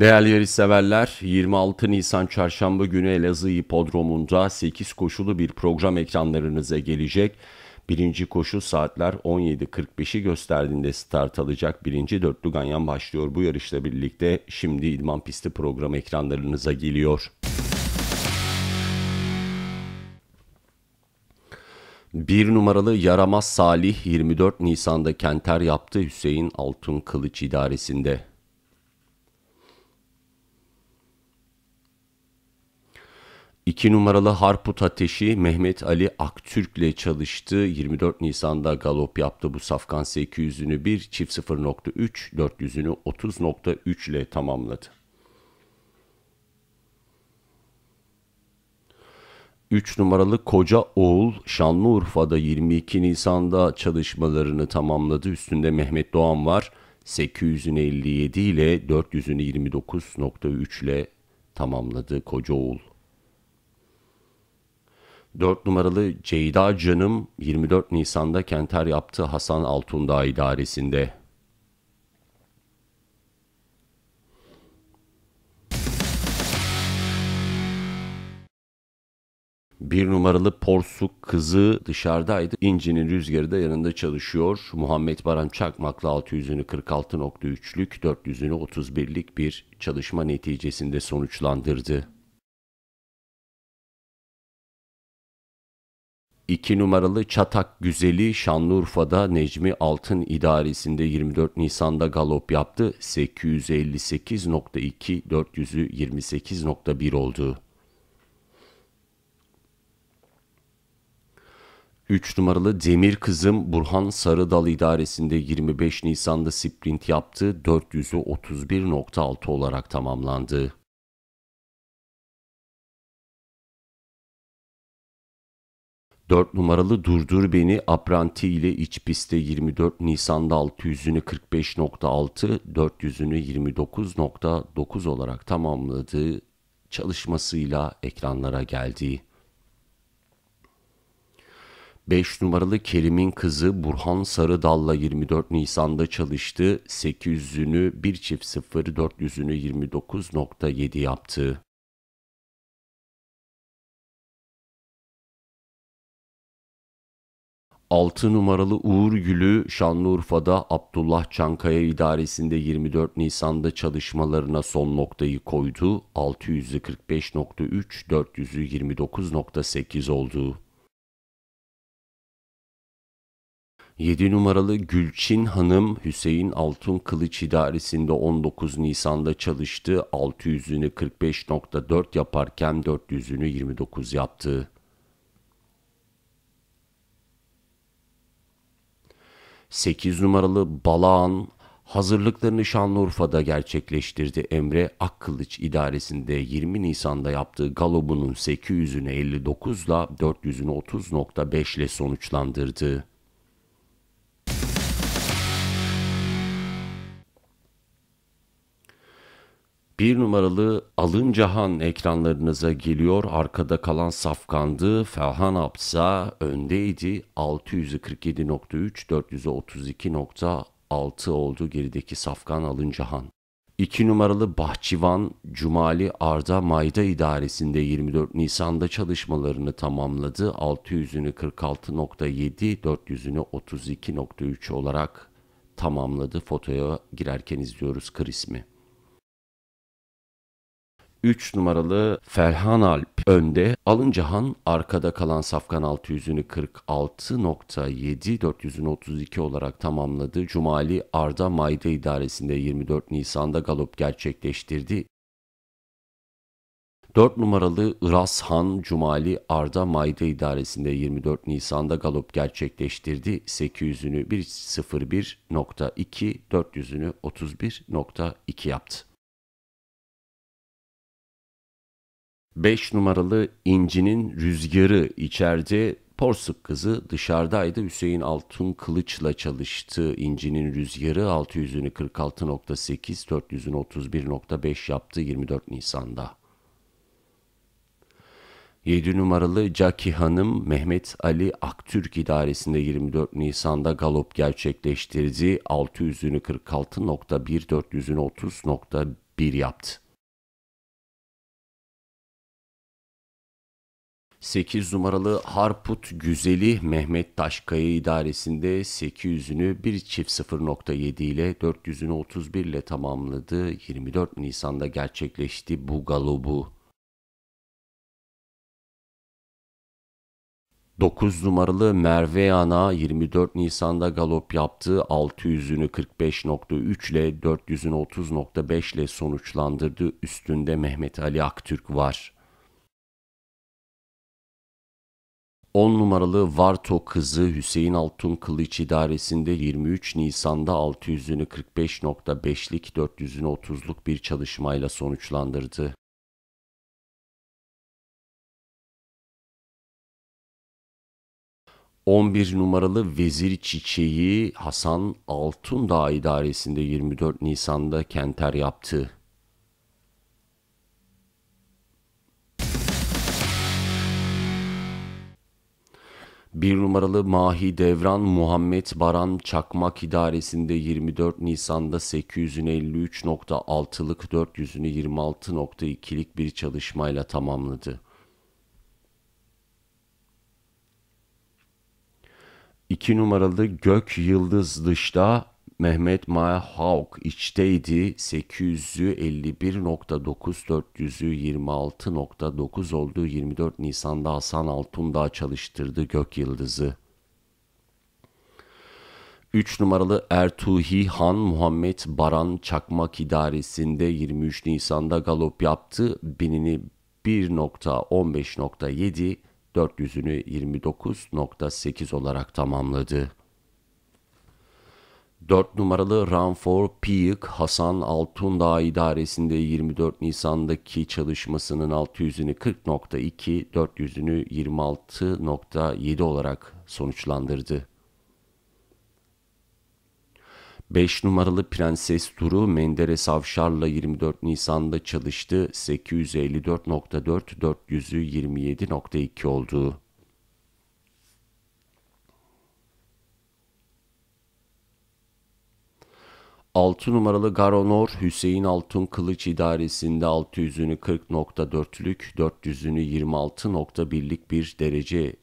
Değerli yarışseverler, 26 Nisan Çarşamba günü Elazığ Hipodromu'nda 8 koşulu bir program ekranlarınıza gelecek. Birinci koşu saatler 17.45'i gösterdiğinde start alacak. Birinci dörtlü ganyan başlıyor. Bu yarışla birlikte şimdi İdman Pisti program ekranlarınıza geliyor. Bir numaralı Yaramaz Salih 24 Nisan'da Kenter yaptı Hüseyin Altın Kılıç idaresinde. İki numaralı Harput Ateşi Mehmet Ali Aktürk ile çalıştı. 24 Nisan'da galop yaptı bu Safkan 800'ünü 1, çift 0.3, 400'ünü 30.3 ile tamamladı. 3 numaralı Koca Oğul Şanlıurfa'da 22 Nisan'da çalışmalarını tamamladı. Üstünde Mehmet Doğan var. 857 ile 429.3 ile tamamladı Koca Oğul. 4 numaralı Ceyda Canım 24 Nisan'da Kenter yaptı Hasan Altundağ idaresinde. Bir numaralı Porsuk kızı dışarıdaydı. İnci'nin rüzgarı da yanında çalışıyor. Muhammed Baran Çakmak'la 600'ünü 46.3'lük, 400'ünü 31'lik bir çalışma neticesinde sonuçlandırdı. 2 numaralı Çatak Güzeli Şanlıurfa'da Necmi Altın idaresinde 24 Nisan'da galop yaptı. 858.2 400'ü 28.1 oldu. 3 numaralı Demir Kızım Burhan Sarıdal idaresinde 25 Nisan'da sprint yaptı. 400'ü 31.6 olarak tamamlandı. 4 numaralı Durdur Beni Apranti ile iç pistte 24 Nisan'da 600'ünü 45.6, 400'ünü 29.9 olarak tamamladığı çalışmasıyla ekranlara geldi. 5 numaralı Kerim'in kızı Burhan Sarıdal'la 24 Nisan'da çalıştı. 800'ünü 1 çift 0, 400'ünü 29.7 yaptı. 6 numaralı Uğur Gülü Şanlıurfa'da Abdullah Çankaya idaresinde 24 Nisan'da çalışmalarına son noktayı koydu. 645.3 429.8 oldu. 7 numaralı Gülçin Hanım Hüseyin Altun Kılıç idaresinde 19 Nisan'da çalıştı. 600'ünü 45.4 yaparken 400'ünü 29 yaptı. 8 numaralı Balağan hazırlıklarını Şanlıurfa'da gerçekleştirdi. Emre Akkılıç idaresinde 20 Nisan'da yaptığı galobunun 800'ünü 59'la 400'ünü 30.5 ile sonuçlandırdı. Bir numaralı Alın Cahan ekranlarınıza geliyor. Arkada kalan safkandı. Ferhan Apsa öndeydi. 647.3, 432.6 oldu gerideki safkan Alın Cahan. 2 numaralı Bahçıvan Cumali Arda Mayda idaresinde 24 Nisan'da çalışmalarını tamamladı. 600'ünü 46.7, 400'ünü 32.3 olarak tamamladı. Fotoya girerken izliyoruz Krismi. 3 numaralı Ferhan Alp önde, Alıncahan arkada kalan Safkan 600'ünü 46.7 432 olarak tamamladı. Cumali Arda Mayda idaresinde 24 Nisan'da galop gerçekleştirdi. 4 numaralı Iras Han Cumali Arda Mayda idaresinde 24 Nisan'da galop gerçekleştirdi. 800'ünü 1.01.2, 400'ünü 31.2 yaptı. 5 numaralı İnci'nin Rüzgarı içeride Porsuk kızı dışarıdaydı. Hüseyin Altun Kılıç'la çalıştı. İnci'nin rüzgarı 600'ünü 46.8, 400'ünü 31.5 yaptı 24 Nisan'da. 7 numaralı Caki Hanım Mehmet Ali Aktürk idaresinde 24 Nisan'da galop gerçekleştirdi. 600'ünü 46.1, 400'ünü 30.1 yaptı. 8 numaralı Harput Güzeli Mehmet Taşkaya idaresinde 800'ünü 1 çift 0.7 ile 400'ünü 31 ile tamamladı. 24 Nisan'da gerçekleşti bu galobu. 9 numaralı Merve Ana 24 Nisan'da galop yaptı. 600'ünü 45.3 ile 400'ünü 30.5 ile sonuçlandırdı. Üstünde Mehmet Ali Aktürk var. 10 numaralı Varto kızı Hüseyin Altun Kılıç idaresinde 23 Nisan'da 600'ünü 45.5'lik 400'ünü 30'luk bir çalışmayla sonuçlandırdı. On bir numaralı Vezir Çiçeği Hasan Altundağ idaresinde 24 Nisan'da kenter yaptı. Bir numaralı Mahi Devran Muhammed Baran Çakmak idaresinde 24 Nisan'da 853.6'lık 400'ünü 26.2'lik bir çalışmayla tamamladı. İki numaralı Gök Yıldız Dış'ta Mehmet Mahauk içteydi 851.9 426.9 oldu 24 Nisan'da Hasan Altundağ çalıştırdı Gök Yıldızı. 3 numaralı Ertuğhi Han Muhammed Baran Çakmak idaresinde 23 Nisan'da galop yaptı. Binini 1.15.7 400'ünü 29.8 olarak tamamladı. 4 numaralı Run for Peak Hasan Altundağ idaresinde 24 Nisan'daki çalışmasının 600'ünü 40.2, 400'ünü 26.7 olarak sonuçlandırdı. 5 numaralı Prenses Duru Menderes Avşar'la 24 Nisan'da çalıştı. 854.4, 400'ü 27.2 oldu. 6 numaralı Garonor Hüseyin Altun Kılıç idaresinde 600'ünü 40.4'lük 400'ünü 26.1'lik bir derece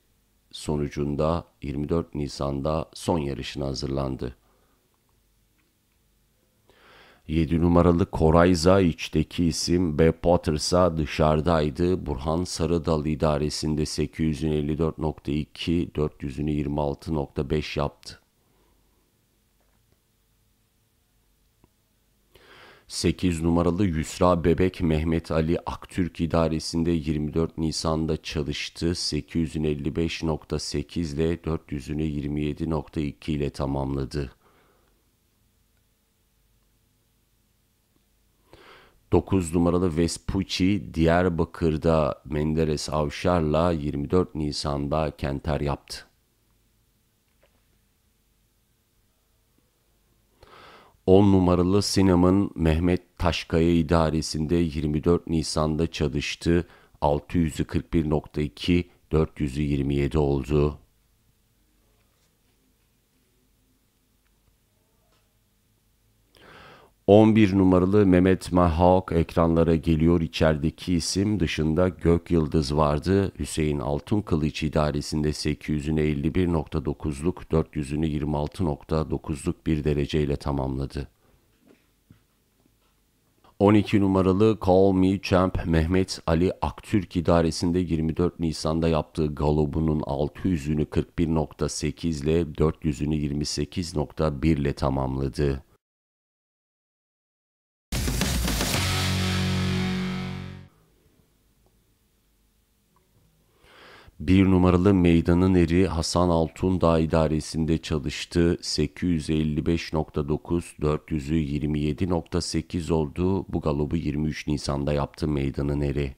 sonucunda 24 Nisan'da son yarışına hazırlandı. 7 numaralı Korayza içteki isim B. Potters'a dışarıdaydı. Burhan Sarıdal idaresinde 854.2, 400'ünü 26.5 yaptı. 8 numaralı Yusra Bebek Mehmet Ali Aktürk idaresinde 24 Nisan'da çalıştı. 855.8 ile 400'ünü 27.2 ile tamamladı. 9 numaralı Vespucci Diyarbakır'da Menderes Avşar'la 24 Nisan'da kenter yaptı. 10 numaralı Sinam'ın Mehmet Taşkaya idaresinde 24 Nisan'da çalıştı. 600'ü 41.2, oldu. 11 numaralı Mehmet Mahawk ekranlara geliyor. İçerideki isim dışında Gök Yıldız vardı. Hüseyin Altın Kılıç idaresinde 800'ünü 51.9'luk, 400'ünü 26.9'luk bir dereceyle tamamladı. 12 numaralı Call Me Champ Mehmet Ali Aktürk idaresinde 24 Nisan'da yaptığı galobunun 600'ünü 41.8 ile 400'ünü 28.1 ile tamamladı. Bir numaralı meydanın eri Hasan Altun Dağ idaresinde çalıştı. 855.9, 427.8 oldu. Bu galobu 23 Nisan'da yaptı meydanın eri.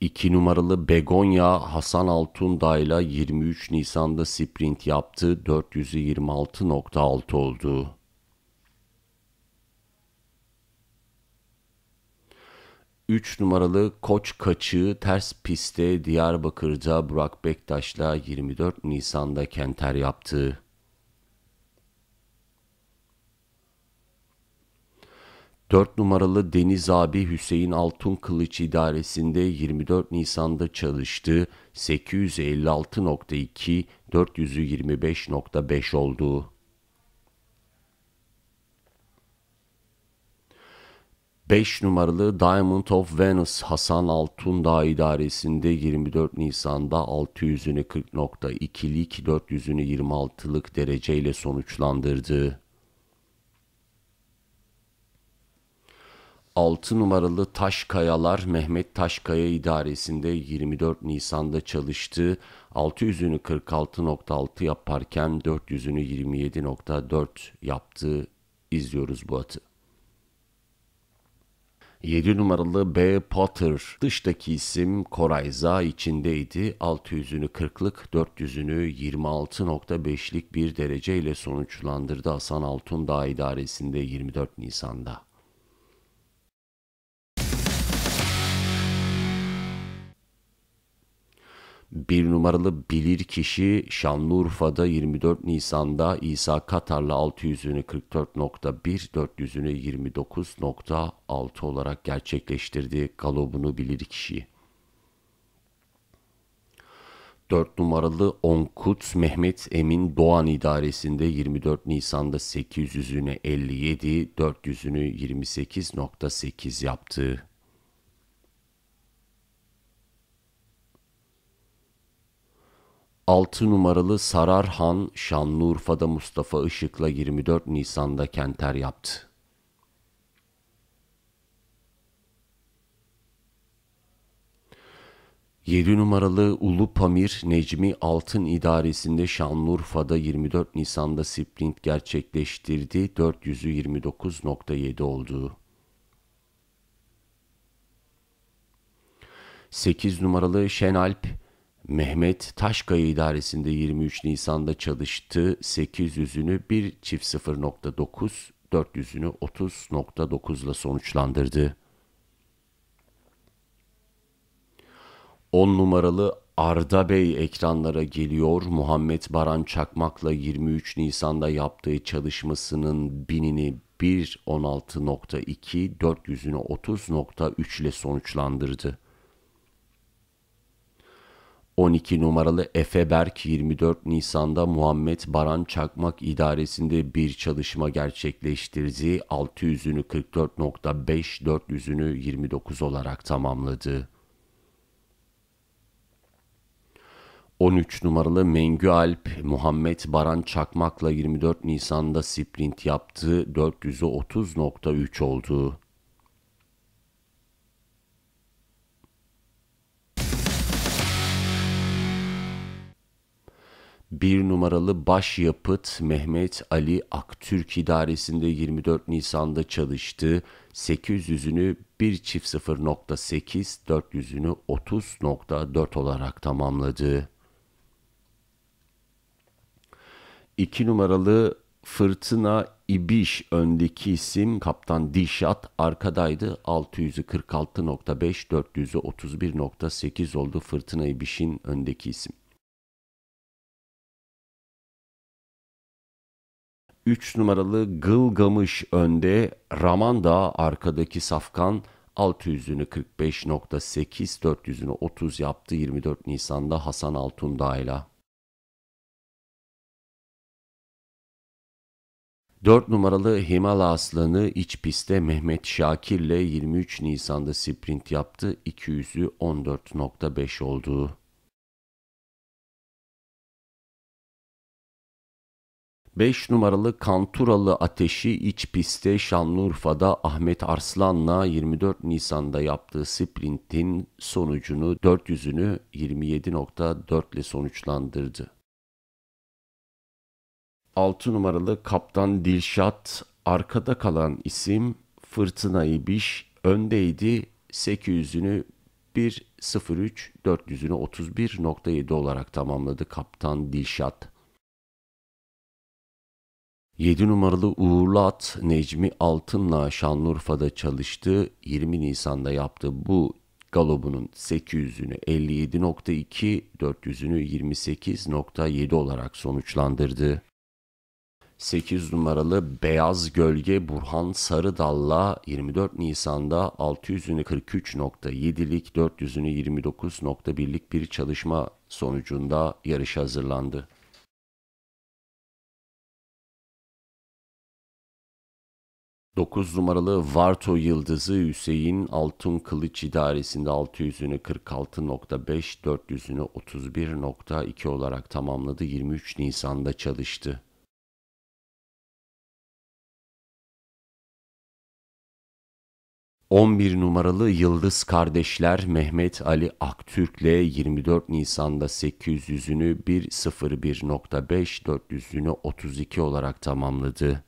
2 numaralı Begonya Hasan Altundağ ile 23 Nisan'da sprint yaptı. 426.6 oldu. 3 numaralı Koç Kaçığı ters pistte Diyarbakır'da Burak Bektaş'la 24 Nisan'da kenter yaptı. Dört numaralı Deniz abi Hüseyin Altun Kılıç idaresinde 24 Nisan'da çalıştı. 856.2 425.5 oldu. 5 numaralı Diamond of Venus Hasan Altundağ idaresinde 24 Nisan'da 600'ünü 40.2'lik 400'ünü 26'lık dereceyle sonuçlandırdı. 6 numaralı Taş Kayalar Mehmet Taşkaya idaresinde 24 Nisan'da çalıştı. 600'ünü 46.6 yaparken 400'ünü 27.4 yaptı. İzliyoruz bu atı. 7 numaralı B. Potter. Dıştaki isim Korayza içindeydi. 600'ünü 40'lık, 400'ünü 26.5'lik bir dereceyle sonuçlandırdı Hasan Altundağ idaresinde 24 Nisan'da. Bir numaralı bilir kişi Şanlıurfa'da 24 Nisan'da İsa Katar'la 600'ünü 44.1, 400'ünü 29.6 olarak gerçekleştirdi galobunu bilir kişi. 4 numaralı Onkut Mehmet Emin Doğan idaresinde 24 Nisan'da 800'ünü 57, 400'ünü 28.8 yaptı. 6 numaralı Sarar Han Şanlıurfa'da Mustafa Işık'la 24 Nisan'da kenter yaptı. Yedi numaralı Ulu Pamir Necmi Altın İdaresi'nde Şanlıurfa'da 24 Nisan'da sprint gerçekleştirdi. 429.7 oldu. 8 numaralı Şenalp Mehmet Taşkayı idaresinde 23 Nisan'da çalıştı. 800'ünü 1 çift 0.9, 400'ünü 30.9 ile sonuçlandırdı. 10 numaralı Arda Bey ekranlara geliyor. Muhammed Baran Çakmak'la 23 Nisan'da yaptığı çalışmasının binini 1.16.2, 400'ünü 30.3 ile sonuçlandırdı. 12 numaralı Efe Berk 24 Nisan'da Muhammed Baran Çakmak idaresinde bir çalışma gerçekleştirdi. yüzünü 44.5, yüzünü 29 olarak tamamladı. 13 numaralı Mengü Alp, Muhammed Baran Çakmak'la 24 Nisan'da sprint yaptığı 400'ü 30.3 oldu. bir numaralı başyapıt Mehmet Ali Aktürk idaresinde 24 Nisan'da çalıştı. 800'ünü 1.0.8, 400'ünü 30.4 olarak tamamladı. 2 numaralı Fırtına İbiş öndeki isim Kaptan Dişat arkadaydı. 646.5, 400'ü 31.8 oldu Fırtına İbiş'in öndeki isim. 3 numaralı Gılgamış önde, Raman da arkadaki Safkan 600'ünü 45.8, 400'ünü 30 yaptı 24 Nisan'da Hasan Altundağ'la. 4 numaralı Himala Aslanı iç pistte Mehmet Şakir'le 23 Nisan'da sprint yaptı. 200'ü 14.5 olduğu. 5 numaralı Kanturalı Ateşi iç pistte Şanlıurfa'da Ahmet Arslan'la 24 Nisan'da yaptığı sprintin sonucunu 400'ünü 27.4 ile sonuçlandırdı. 6 numaralı Kaptan Dilşat arkada kalan isim Fırtına İbiş öndeydi 800'ünü 1.03 400'ünü 31.7 olarak tamamladı Kaptan Dilşat. 7 numaralı Uğurlu At Necmi Altın'la Şanlıurfa'da çalıştı. 20 Nisan'da yaptığı bu galobunun 800'ünü 57.2, 400'ünü 28.7 olarak sonuçlandırdı. 8 numaralı Beyaz Gölge Burhan Sarıdal'la 24 Nisan'da 600'ünü 43.7'lik 400'ünü 29.1'lik bir çalışma sonucunda yarışa hazırlandı. 9 numaralı Varto Yıldızı Hüseyin Altın Kılıç İdaresi'nde 600'ünü 46.5, 400'ünü 31.2 olarak tamamladı. 23 Nisan'da çalıştı. On bir numaralı Yıldız Kardeşler Mehmet Ali Aktürk'le 24 Nisan'da 800 yüzünü 1.01.5, yüzünü 32 olarak tamamladı.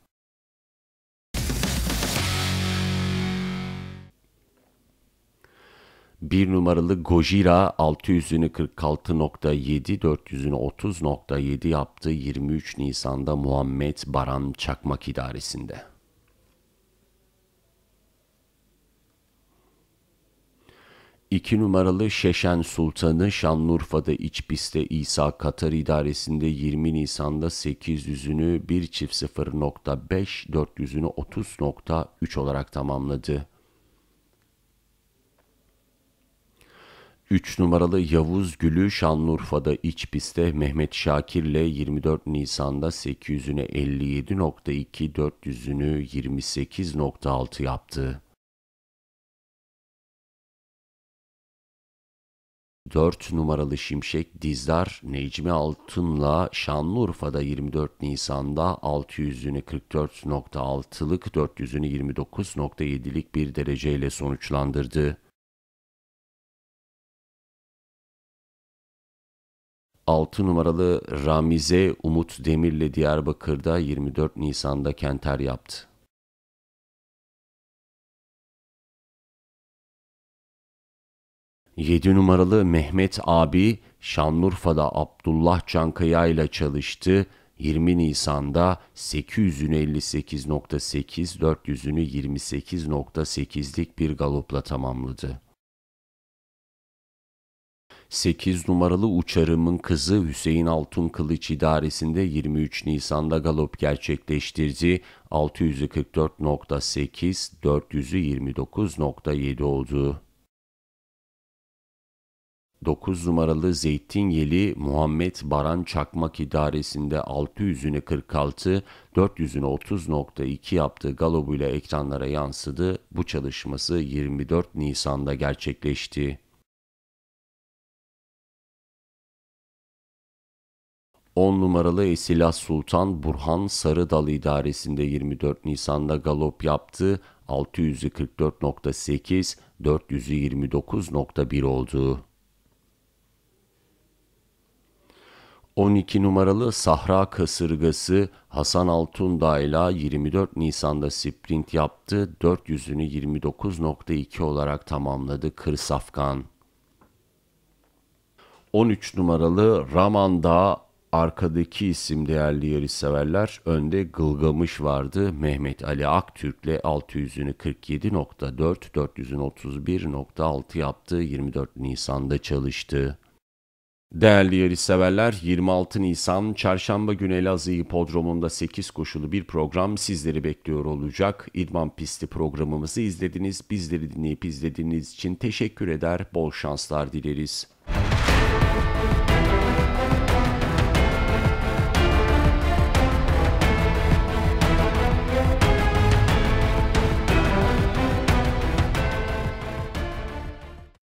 1 numaralı Gojira 600'ünü 46.7, 400'ünü 30.7 yaptı 23 Nisan'da Muhammed Baran Çakmak idaresinde. İki numaralı Şeşen Sultanı Şanlıurfa'da iç pistte İsa Katar idaresinde 20 Nisan'da 800'ünü 1 çift 0.5, 400'ünü 30.3 olarak tamamladı. 3 numaralı Yavuz Gülü Şanlıurfa'da iç pistte Mehmet Şakir'le 24 Nisan'da 800'üne 57.2, 400'ünü 28.6 yaptı. 4 numaralı Şimşek Dizdar Necmi Altın'la Şanlıurfa'da 24 Nisan'da 600'ünü 44.6'lık 400'ünü 29.7'lik bir dereceyle sonuçlandırdı. 6 numaralı Ramize Umut Demir'le Diyarbakır'da 24 Nisan'da kenter yaptı. Yedi numaralı Mehmet abi Şanlıurfa'da Abdullah Cankaya ile çalıştı. 20 Nisan'da 800'ünü 400'ünü 28.8'lik bir galopla tamamladı. 8 numaralı uçarımın kızı Hüseyin Altun Kılıç idaresinde 23 Nisan'da galop gerçekleştirdi. 644.8 429.7 oldu. 9 numaralı Zeytinyeli Muhammed Baran Çakmak idaresinde 600'ünü 46, 400'ünü 30.2 yaptığı galobuyla ekranlara yansıdı. Bu çalışması 24 Nisan'da gerçekleşti. 10 numaralı Esilas Sultan Burhan Sarıdal idaresinde 24 Nisan'da galop yaptı. 644.8 429.1 oldu. 12 numaralı Sahra Kasırgası Hasan Altundağ ile 24 Nisan'da sprint yaptı. 400'ünü 29.2 olarak tamamladı Kırsafkan. 13 numaralı Raman Dağı arkadaki isim değerli yarış severler. önde Gılgamış vardı. Mehmet Ali Aktürk'le 600'ünü 47.4, 431.6 yaptı. 24 Nisan'da çalıştı. Değerli yarışseverler 26 Nisan Çarşamba günü Elazığ Hipodromu'nda 8 koşulu bir program sizleri bekliyor olacak. İdman Pisti programımızı izlediniz. Bizleri dinleyip izlediğiniz için teşekkür eder, bol şanslar dileriz.